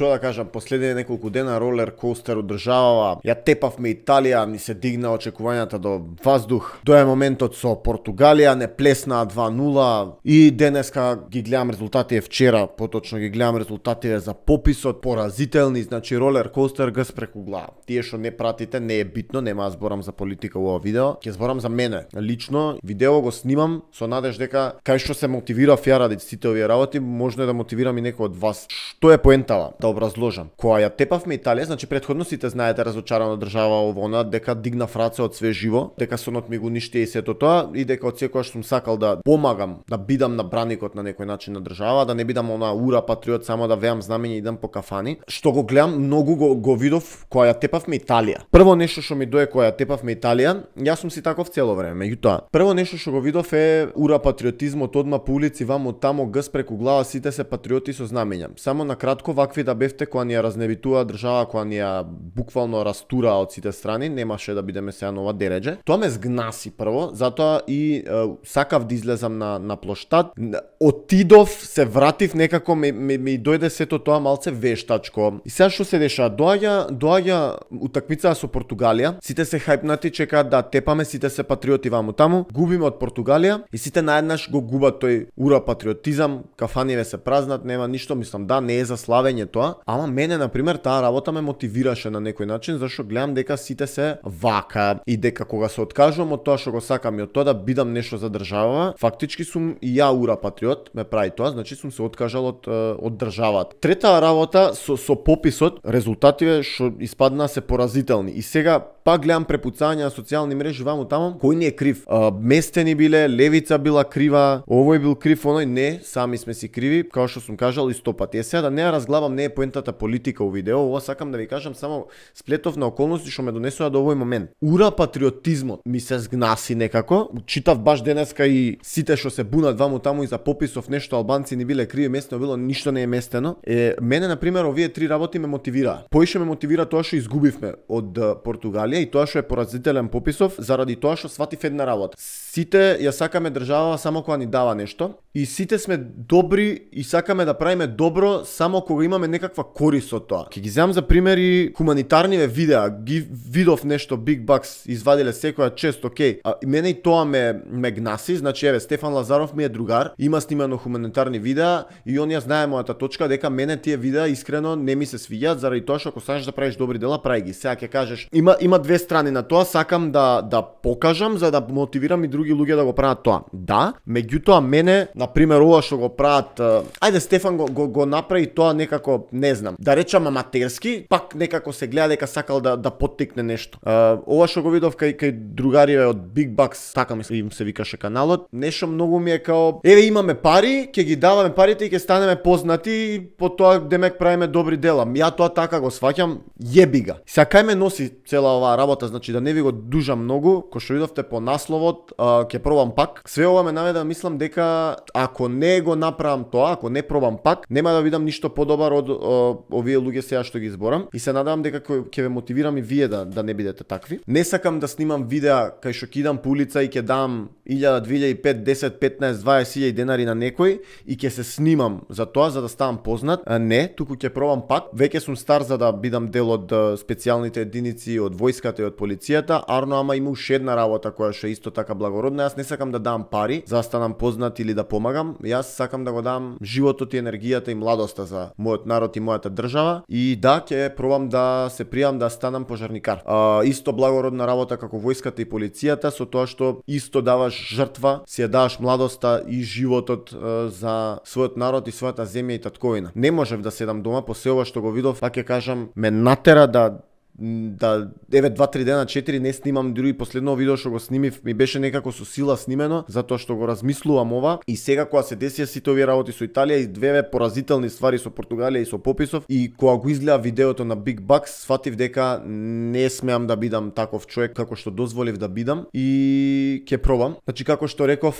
што да кажам, последните неколку дена ролер костер одржавава. Ја тепавме Италија, ни се дигна очекувањата до ваздух. Доја моментот со Португалија, не плесна 2-0 и денеска ги гледам резултатите вчера, поточно ги гледам резултатите за пописот, поразителни, значи ролер костер го преку глава. Тие што не пратите не е битно, нема да зборам за политика во ова видео, ќе зборам за мене. Лично видео го снимам со надеж дека кај што се мотивира фиара ради да сите овие работи, можно е да мотивирам и некој од вас. Што е поентава? Да образложам. Која ја тепавме Италија, значи предходно сите знаете разочарана држава она, дека дигна фраце од све живо, дека сонот ми го ништи и сето тоа и дека од секогаш сум сакал да помагам, да бидам на браникот на некој начин на држава, да не бидам она ура патриот само да веам знамење и идам по кафани. Што го гледам, многу го, го видов која ја тепавме Италија. Прво нешто што ми дое која ја тепавме Италија, јас сум си таков цело време, меѓутоа. Прво нешто што го видов е ура патриотизмот одма по улици ваму таму гс преку глава сите се патриоти со знамења. Само на кратко вакви да бевте, која ни ја разнебитува држава, која ни ја буквално растура од сите страни, немаше да бидеме сега нова дередже. Тоа ме згнаси прво, затоа и е, сакав да излезам на, на плоштад. Отидов, се вратив некако, ми, ми, ми дојде сето тоа малце вештачко. И сега што се деша? Доаѓа, доаѓа утакмица со Португалија, сите се хајпнати, чекаат да тепаме, сите се патриоти ваму таму, губиме од Португалија и сите наеднаш го губат тој ура патриотизам, кафаниве се празнат, нема ништо, мислам да, не е за славење тоа, ама мене на пример таа работа ме мотивираше на некој начин зашто гледам дека сите се вака и дека кога се откажувам од тоа што го сакам и од тоа да бидам нешто за држава, фактички сум и ја ура патриот, ме прави тоа, значи сум се откажал од од државата. Трета работа со со пописот, резултативе што испадна се поразителни и сега па гледам препуцања на социјални мрежи ваму таму, кој не е крив? А, местени биле, левица била крива, овој бил крив, оној не, сами сме си криви, како што сум кажал и стопати. Е сега да не ја разглавам не е е поентата политика у видео, ова сакам да ви кажам само сплетов на околности што ме донесува до овој момент. Ура патриотизмот ми се згнаси некако. Читав баш денеска и сите што се бунат ваму таму и за пописов нешто албанци ни биле криви местно, било ништо не е местено. Е, мене на пример овие три работи ме мотивира. Поише ме мотивира тоа што изгубивме од Португалија и тоа што е поразителен пописов заради тоа што сватив една работа. Сите ја сакаме држава само кога ни дава нешто и сите сме добри и сакаме да правиме добро само кога имаме некаква корист од тоа. Ке ги земам за примери хуманитарниве видеа, ги видов нешто Big Bucks извадиле секоја чест, окей. А мене и тоа ме ме гнаси, значи еве Стефан Лазаров ми е другар, има снимано хуманитарни видеа и он ја знае мојата точка дека мене тие видеа искрено не ми се свиѓаат заради тоа што ако сакаш да правиш добри дела, прај ги. Сега ќе кажеш, има има две страни на тоа, сакам да да покажам за да мотивирам и други други луѓе да го прават тоа. Да, меѓутоа мене на пример ова што го прават, ајде Стефан го, го, го направи тоа некако, не знам, да речам аматерски, пак некако се гледа дека сакал да да поттикне нешто. А, ова што го видов кај кај другариве од Big Bucks, така ми им се викаше каналот, нешто многу ми е као, еве имаме пари, ќе ги даваме парите и ќе станеме познати и по тоа демек правиме добри дела. Ја тоа така го сваќам, јеби га. Сега ме носи цела оваа работа, значи да не ви го дужам многу, кој што видовте по насловот, а, ќе пробам пак. Све ова ме наведа да мислам дека ако не го направам тоа, ако не пробам пак, нема да видам ништо подобар од о, овие луѓе сега што ги изборам и се надевам дека ќе ве мотивирам и вие да да не бидете такви. Не сакам да снимам видеа кај што кидам по улица и ќе дам 1000, 2005, 10, 15, 20.000 денари на некој и ќе се снимам за тоа за да ставам познат. А не, туку ќе пробам пак. Веќе сум стар за да бидам дел од специјалните единици, од војската и од полицијата, арно ама има уште една работа која што исто така благо родна, јас не сакам да дам пари за да станам познат или да помагам, јас сакам да го дам животот и енергијата и младоста за мојот народ и мојата држава и да ќе пробам да се пријам да станам пожарникар. А, исто благородна работа како војската и полицијата со тоа што исто даваш жртва, си ја даваш младоста и животот а, за својот народ и својата земја и татковина. Не можев да седам дома по се ова што го видов, па ќе кажам, ме натера да да еве 2-3 дена 4 не снимам дури последно видео што го снимив ми беше некако со сила снимено затоа што го размислувам ова и сега кога се десија сите овие работи со Италија и две поразителни ствари со Португалија и со Пописов и кога го изгледа видеото на Big Bucks сфатив дека не смеам да бидам таков човек како што дозволив да бидам и ќе пробам значи како што реков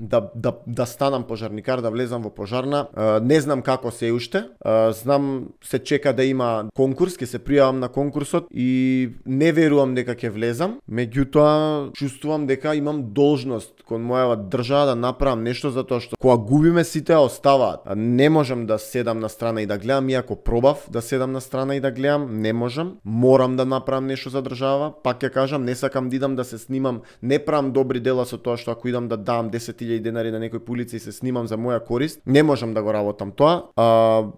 да, да, да станам пожарникар, да влезам во пожарна. Не знам како се уште. Знам се чека да има конкурс, ке се пријавам на конкурсот и не верувам дека ќе влезам. Меѓутоа, чувствувам дека имам должност кон мојава држава да направам нешто за тоа што кога губиме сите оставаат. Не можам да седам на страна и да гледам, иако пробав да седам на страна и да гледам, не можам. Морам да направам нешто за држава. Пак ќе кажам, не сакам да идам да се снимам, не правам добри дела со тоа што ако идам да дам 10.000 2000 денари на некој пулица и се снимам за моја корист, не можам да го работам тоа. А,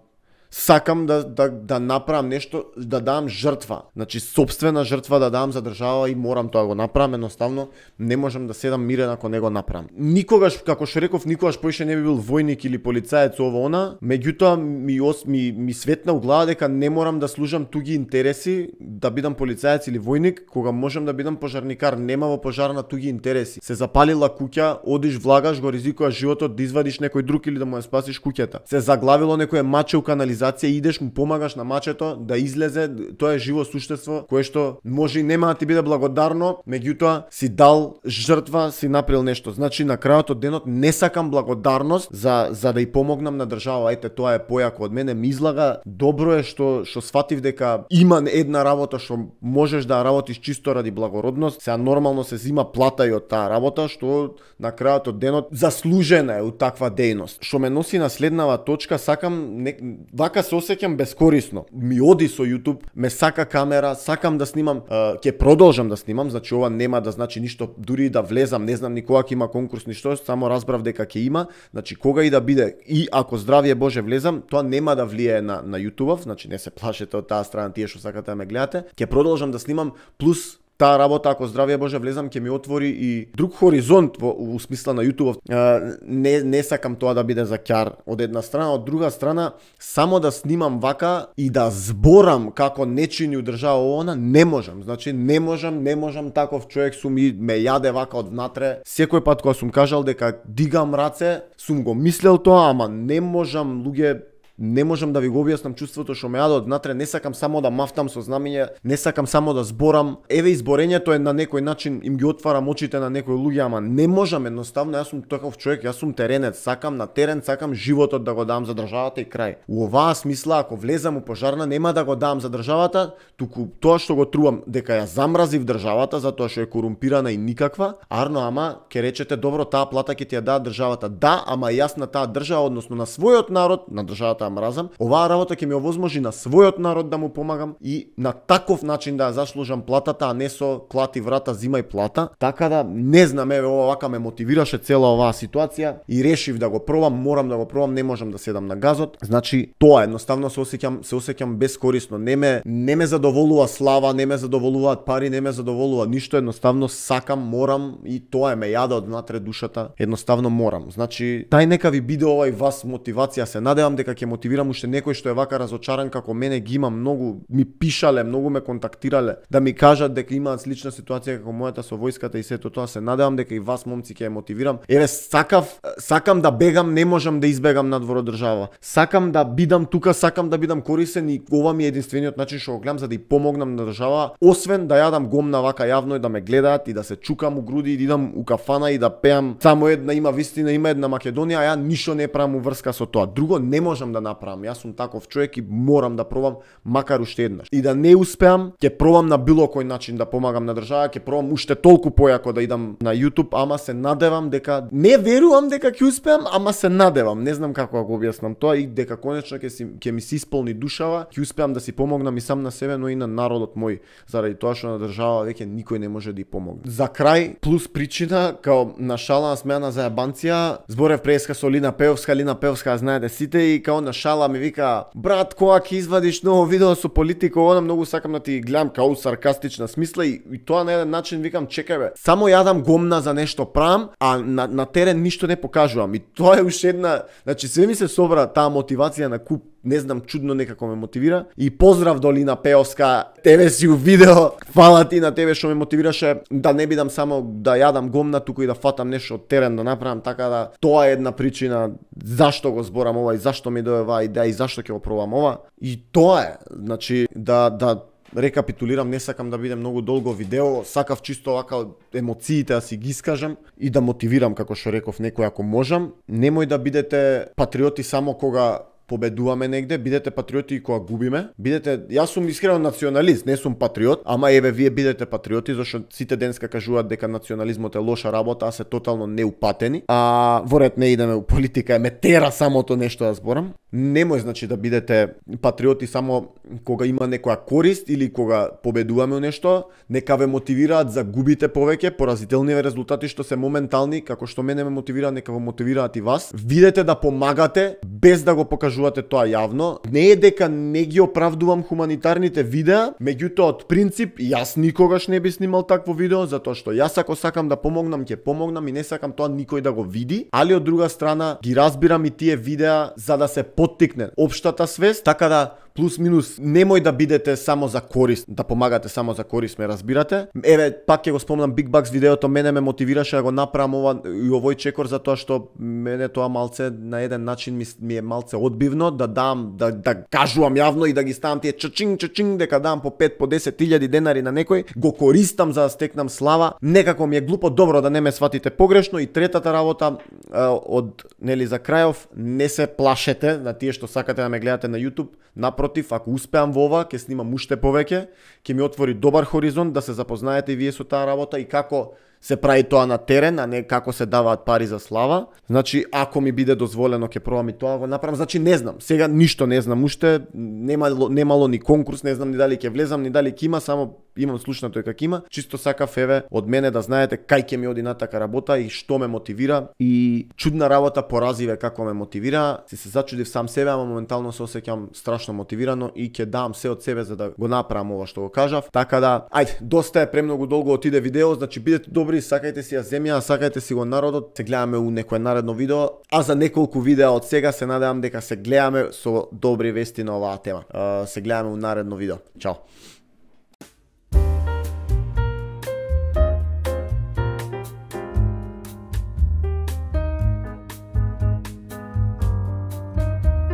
сакам да, да, да направам нешто, да дам жртва. Значи, собствена жртва да дам за држава и морам тоа да го направам, едноставно не можам да седам мирен ако не го направам. Никогаш, како што реков, никогаш поише не би бил војник или полицаец ово она, меѓутоа ми, ос, ми, ми светна у глава дека не морам да служам туги интереси, да бидам полицаец или војник, кога можам да бидам пожарникар, нема во пожар на туги интереси. Се запалила куќа, одиш влагаш, го ризикуваш животот да извадиш некој друг или да му ја спасиш куќата. Се заглавило некој маче у канализација организација идеш му помагаш на мачето да излезе, тоа е живо суштество кое што може и нема да ти биде благодарно, меѓутоа си дал жртва, си направил нешто. Значи на крајот од денот не сакам благодарност за за да и помогнам на држава. Ете тоа е појако од мене. Ми излага добро е што што сфатив дека има една работа што можеш да работиш чисто ради благородност. се нормално се зима плата и од таа работа што на крајот од денот заслужена е у таква дејност. Што ме носи на следнава точка, сакам не, вак Вака се осеќам бескорисно. Ми оди со YouTube, ме сака камера, сакам да снимам, ќе продолжам да снимам, значи ова нема да значи ништо, дури и да влезам, не знам ни кога ќе има конкурс, ништо, само разбрав дека ќе има, значи кога и да биде, и ако здравје Боже влезам, тоа нема да влијае на, на YouTube, значи не се плашете од таа страна тие што сакате да ме гледате, ќе продолжам да снимам, плюс таа работа, ако здравје Боже влезам, ќе ми отвори и друг хоризонт во, во смисла на YouTube. Не, не сакам тоа да биде за ќар од една страна, од друга страна, само да снимам вака и да зборам како чини удржава она, не можам. Значи, не можам, не можам таков човек сум и ме јаде вака од внатре. Секој пат кога сум кажал дека дигам раце, сум го мислел тоа, ама не можам, луѓе, не можам да ви го објаснам чувството што ме јаде однатре, не сакам само да мафтам со знамење, не сакам само да зборам. Еве изборењето е на некој начин им ги отварам очите на некои луѓе, ама не можам едноставно, јас сум таков човек, јас сум теренец, сакам на терен, сакам животот да го дам за државата и крај. У оваа смисла ако влезам у пожарна нема да го дам за државата, туку тоа што го трувам дека ја замразив државата затоа што е корумпирана и никаква, арно ама ќе речете добро таа плата ќе ти ја даа државата. Да, ама јас на таа држава, односно на својот народ, на државата таа мразам, оваа работа ќе ми овозможи на својот народ да му помагам и на таков начин да ја заслужам платата, а не со клати врата, зимај плата. Така да не знам, еве ова вака ме мотивираше цела оваа ситуација и решив да го пробам, морам да го пробам, не можам да седам на газот. Значи, тоа едноставно се осеќам, се осеќам бескорисно. Не ме не ме задоволува слава, не ме задоволуваат пари, не ме задоволува ништо, едноставно сакам, морам и тоа е ме јаде од внатре душата. Едноставно морам. Значи, тај нека ви биде овај вас мотивација. Се надевам дека ќе мотивирам уште некој што е вака разочаран како мене ги има многу ми пишале, многу ме контактирале да ми кажат дека имаат слична ситуација како мојата со војската и сето тоа се надевам дека и вас момци ќе мотивирам. Еве сакав сакам да бегам, не можам да избегам надвор од држава. Сакам да бидам тука, сакам да бидам корисен и ова ми е единствениот начин што го гледам за да и помогнам на држава, освен да јадам гомна вака јавно и да ме гледаат и да се чукам у груди и да идам у кафана и да пеам само една има вистина, има една Македонија, а ја ништо не правам у врска со тоа. Друго не можам да направам. Јас сум таков човек и морам да пробам макар уште еднаш. И да не успеам, ќе пробам на било кој начин да помагам на држава, ќе пробам уште толку појако да идам на YouTube, ама се надевам дека не верувам дека ќе успеам, ама се надевам. Не знам како да го објаснам тоа и дека конечно ќе си ќе ми се исполни душава, ќе успеам да си помогнам и сам на себе, но и на народот мој, заради тоа што на држава веќе никој не може да ја помогне. За крај, плюс причина, као на шала смена за јабанција, зборев преска со Лина Пеовска, Лина Пеовска знаете сите и као на шала ми вика, брат, кога ќе извадиш ново видео со политика, она многу сакам да ти гледам као саркастична смисла и, и тоа на еден начин викам, чекај бе, само јадам гомна за нешто прам а на, на терен ништо не покажувам. И тоа е уште една, значи се ми се собра таа мотивација на куп не знам, чудно некако ме мотивира. И поздрав Долина Пеоска тебе си у видео. Фала ти на тебе што ме мотивираше да не бидам само да јадам гомна, туку и да фатам нешто од терен да направам, така да тоа е една причина зашто го зборам ова и зашто ми дое оваа идеја и зашто ќе го пробам ова. И тоа е, значи да да рекапитулирам, не сакам да биде многу долго видео, сакав чисто овака емоциите да си ги искажам и да мотивирам како што реков некој ако можам. Немој да бидете патриоти само кога победуваме негде, бидете патриоти и кога губиме. Бидете, јас сум искрено националист, не сум патриот, ама еве вие бидете патриоти зашто сите денска кажуваат дека национализмот е лоша работа, а се тотално неупатени. А ворет не идеме у политика, ме тера самото нешто да зборам. Немој значи да бидете патриоти само кога има некоја корист или кога победуваме у нешто, нека ве мотивираат за губите повеќе, поразителни резултати што се моментални, како што мене ме мотивира, нека ве мотивираат и вас. Видете да помагате без да го покажете кажувате тоа јавно. Не е дека не ги оправдувам хуманитарните видеа, меѓутоа од принцип јас никогаш не би снимал такво видео затоа што јас ако сакам да помогнам ќе помогнам и не сакам тоа никој да го види, али од друга страна ги разбирам и тие видеа за да се поттикне општата свест, така да плюс минус немој да бидете само за корист, да помагате само за корист, ме разбирате. Еве, пак ќе го спомнам Big Bucks видеото, мене ме мотивираше да го направам ова и овој чекор за тоа што мене тоа малце на еден начин ми, ми е малце одбивно да дам да, да кажувам јавно и да ги ставам тие чачинг чачинг дека дам по 5 по 10.000 денари на некој, го користам за да стекнам слава. Некако ми е глупо, добро да не ме сватите погрешно и третата работа од нели за крајов, не се плашете на тие што сакате да ме гледате на YouTube, напротив напротив, ако успеам во ова, ќе снимам уште повеќе, ќе ми отвори добар хоризонт да се запознаете и вие со таа работа и како се прави тоа на терен, а не како се даваат пари за слава. Значи, ако ми биде дозволено, ќе пробам и тоа го направам. Значи, не знам. Сега ништо не знам уште. Немало, немало ни конкурс, не знам ни дали ќе влезам, ни дали ќе има, само имам слушнато тој како има, чисто сакав еве од мене да знаете кај ќе ми оди натака работа и што ме мотивира и чудна работа поразиве како ме мотивира. Се се зачудив сам себе, ама моментално се осеќам страшно мотивирано и ќе дам се од себе за да го направам ова што го кажав. Така да, ајде, доста е премногу долго отиде видео, значи бидете добри, сакајте си ја земја, сакајте си го народот. Се гледаме у некое наредно видео, а за неколку видеа од сега се надевам дека се гледаме со добри вести на оваа тема. се гледаме у наредно видео. Чао.